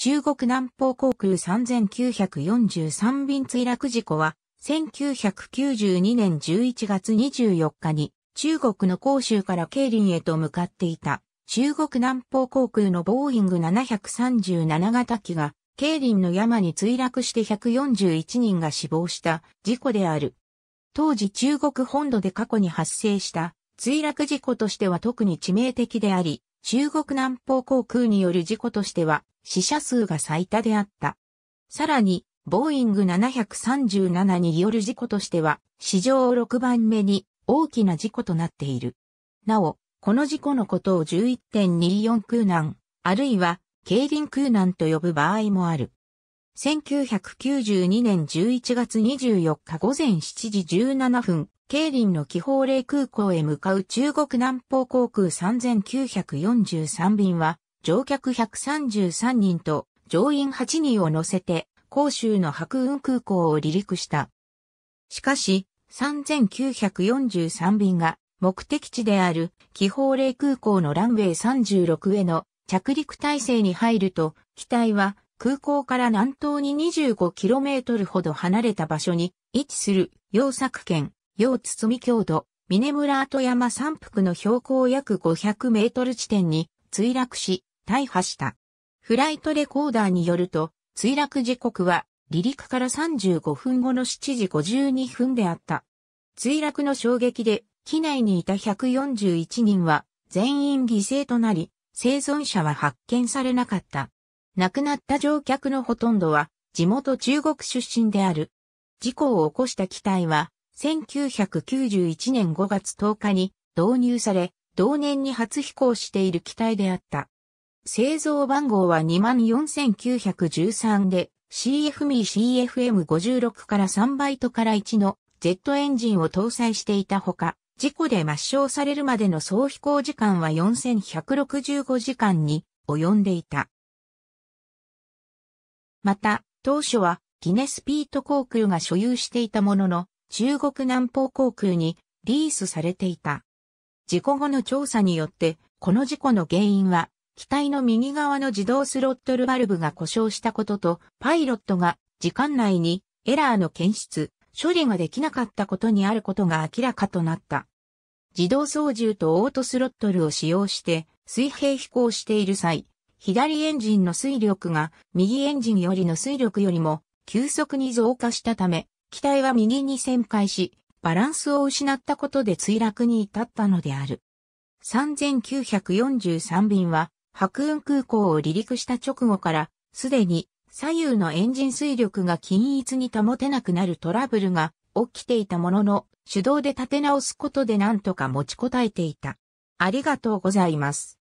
中国南方航空3943便墜落事故は、1992年11月24日に、中国の広州から京林へと向かっていた、中国南方航空のボーイング737型機が、京林の山に墜落して141人が死亡した事故である。当時中国本土で過去に発生した墜落事故としては特に致命的であり、中国南方航空による事故としては死者数が最多であった。さらに、ボーイング737による事故としては史上6番目に大きな事故となっている。なお、この事故のことを11.24空難、あるいは競輪空難と呼ぶ場合もある。1992年11月24日午前7時17分、京林の紀宝霊空港へ向かう中国南方航空3943便は、乗客133人と乗員8人を乗せて、広州の白雲空港を離陸した。しかし、3943便が目的地である紀宝霊空港のランウェイ36への着陸体制に入ると、機体は空港から南東に 25km ほど離れた場所に位置する洋作県、洋包み郷土、峰村後山山腹の標高約500メートル地点に墜落し、大破した。フライトレコーダーによると、墜落時刻は離陸から35分後の7時52分であった。墜落の衝撃で機内にいた141人は全員犠牲となり、生存者は発見されなかった。亡くなった乗客のほとんどは地元中国出身である。事故を起こした機体は1991年5月10日に導入され、同年に初飛行している機体であった。製造番号は24913で CFME-CFM56 から3バイトから1のジェットエンジンを搭載していたほか、事故で抹消されるまでの総飛行時間は4165時間に及んでいた。また、当初はギネスピート航空が所有していたものの、中国南方航空にリースされていた。事故後の調査によって、この事故の原因は、機体の右側の自動スロットルバルブが故障したことと、パイロットが時間内にエラーの検出、処理ができなかったことにあることが明らかとなった。自動操縦とオートスロットルを使用して水平飛行している際、左エンジンの水力が右エンジンよりの水力よりも急速に増加したため、機体は右に旋回し、バランスを失ったことで墜落に至ったのである。3943便は、白雲空港を離陸した直後から、すでに左右のエンジン水力が均一に保てなくなるトラブルが起きていたものの、手動で立て直すことで何とか持ちこたえていた。ありがとうございます。